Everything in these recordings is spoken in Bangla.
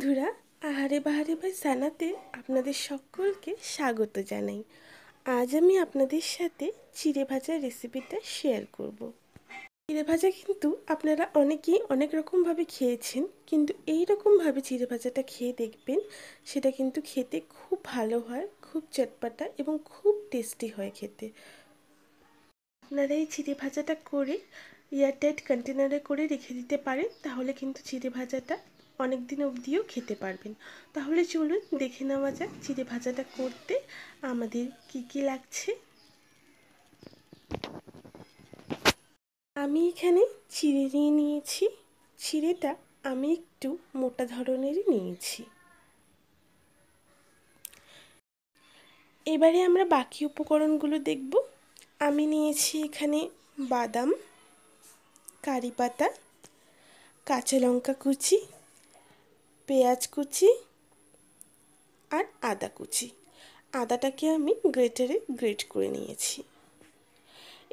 বন্ধুরা আহারে বাহারে ভাই সানাতে আপনাদের সকলকে স্বাগত জানাই আজ আমি আপনাদের সাথে চিড়ে ভাজার রেসিপিটা শেয়ার করব। চিড়ে ভাজা কিন্তু আপনারা অনেকেই অনেক রকমভাবে খেয়েছেন কিন্তু এই রকমভাবে চিড়ে ভাজাটা খেয়ে দেখবেন সেটা কিন্তু খেতে খুব ভালো হয় খুব চটপাটা এবং খুব টেস্টি হয় খেতে আপনারা এই চিড়ে ভাজাটা করে এয়ারটাইট কন্টেনারে করে রেখে দিতে পারেন তাহলে কিন্তু চিড়ে ভাজাটা অনেক দিন অবধিও খেতে পারবেন তাহলে চলুন দেখে নেওয়া যাক চিড়ে ভাজাটা করতে আমাদের কি কি লাগছে আমি এখানে চিড়ে নিয়ে নিয়েছি চিড়েটা আমি একটু মোটা ধরনেরই নিয়েছি এবারে আমরা বাকি উপকরণগুলো দেখব আমি নিয়েছি এখানে বাদাম কারি পাতা কাঁচা লঙ্কা কুচি পেঁয়াজ কুচি আর আদা কুচি আদাটাকে আমি গ্রেটারে গ্রেট করে নিয়েছি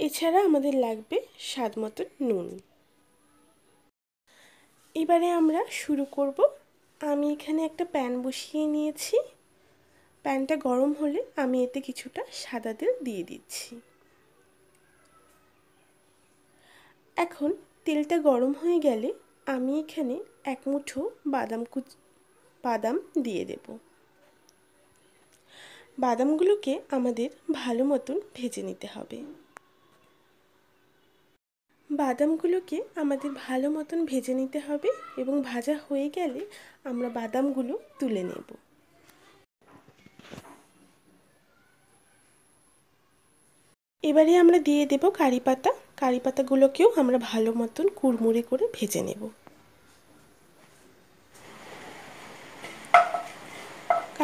এছাড়া আমাদের লাগবে স্বাদ মতো নুন এবারে আমরা শুরু করব আমি এখানে একটা প্যান বসিয়ে নিয়েছি প্যানটা গরম হলে আমি এতে কিছুটা সাদা তেল দিয়ে দিচ্ছি এখন তেলটা গরম হয়ে গেলে আমি এখানে এক মুঠো বাদাম কুচ বাদাম দিয়ে দেব বাদামগুলোকে আমাদের ভালো মতন ভেজে নিতে হবে বাদামগুলোকে আমাদের ভালো মতন ভেজে নিতে হবে এবং ভাজা হয়ে গেলে আমরা বাদামগুলো তুলে নেব এবারে আমরা দিয়ে দেব কারি পাতা কারি পাতাগুলোকেও আমরা ভালো মতন কুড়মুড়ে করে ভেজে নেব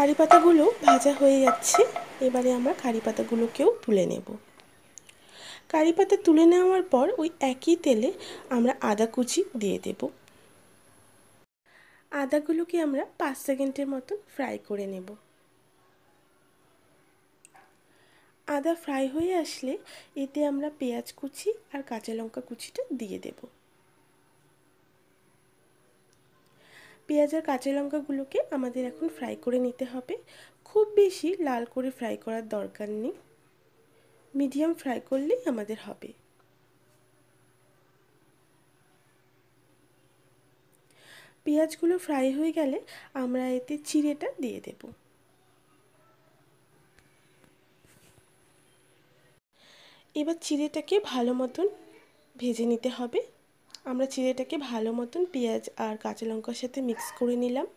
কারি পাতাগুলো ভাজা হয়ে যাচ্ছে এবারে আমরা কারি পাতাগুলোকেও তুলে নেব কারি পাতা তুলে নেওয়ার পর ওই একই তেলে আমরা আদা কুচি দিয়ে দেব আদাগুলোকে আমরা পাঁচ সেকেন্ডের মতন ফ্রাই করে নেব আদা ফ্রাই হয়ে আসলে এতে আমরা পেঁয়াজ কুচি আর কাঁচা লঙ্কা কুচিটা দিয়ে দেবো পেঁয়াজের কাঁচা লঙ্কাগুলোকে আমাদের এখন ফ্রাই করে নিতে হবে খুব বেশি লাল করে ফ্রাই করার দরকার নেই মিডিয়াম ফ্রাই করলেই আমাদের হবে পেঁয়াজগুলো ফ্রাই হয়ে গেলে আমরা এতে চিড়েটা দিয়ে দেব এবার চিড়েটাকে ভালো মতন ভেজে নিতে হবে আমরা চিড়েটাকে ভালো মতন পেঁয়াজ আর কাঁচা লঙ্কার সাথে মিক্স করে নিলাম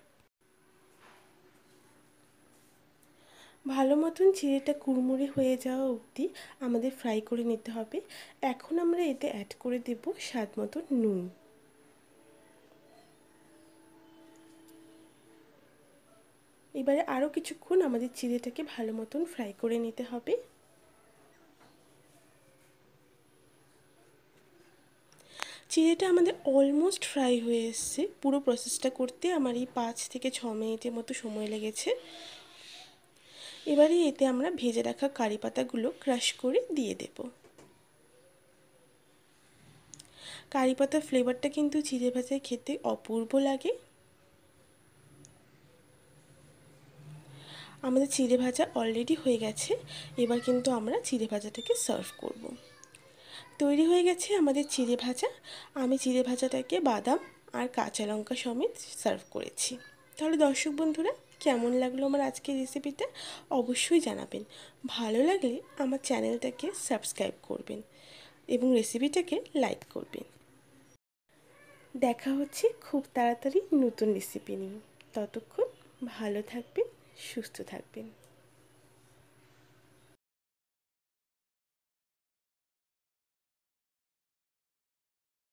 ভালো মতন চিড়েটা কুড়মুড়ে হয়ে যাওয়া অবধি আমাদের ফ্রাই করে নিতে হবে এখন আমরা এতে অ্যাড করে দেব স্বাদ মতো নুন এবারে আরও কিছুক্ষণ আমাদের চিড়েটাকে ভালো মতন ফ্রাই করে নিতে হবে চিড়েটা আমাদের অলমোস্ট ফ্রাই হয়ে এসছে পুরো প্রসেসটা করতে আমার এই পাঁচ থেকে ছ মিনিটের মতো সময় লেগেছে এবারে এতে আমরা ভেজে রাখা কারি পাতাগুলো ক্রাশ করে দিয়ে দেব কারি পাতার ফ্লেভারটা কিন্তু চিড়ে ভাজায় খেতে অপূর্ব লাগে আমাদের চিড়ে ভাজা অলরেডি হয়ে গেছে এবার কিন্তু আমরা চিড়ে ভাজাটাকে সার্ভ করবো তৈরি হয়ে গেছে আমাদের চিড়ে ভাজা আমি চিড়ে ভাজাটাকে বাদাম আর কাঁচা লঙ্কা সমেত সার্ভ করেছি তাহলে দর্শক বন্ধুরা কেমন লাগলো আমার আজকের রেসিপিটা অবশ্যই জানাবেন ভালো লাগলে আমার চ্যানেলটাকে সাবস্ক্রাইব করবেন এবং রেসিপিটাকে লাইক করবেন দেখা হচ্ছে খুব তাড়াতাড়ি নতুন রেসিপি নিয়ে ততক্ষণ ভালো থাকবেন সুস্থ থাকবেন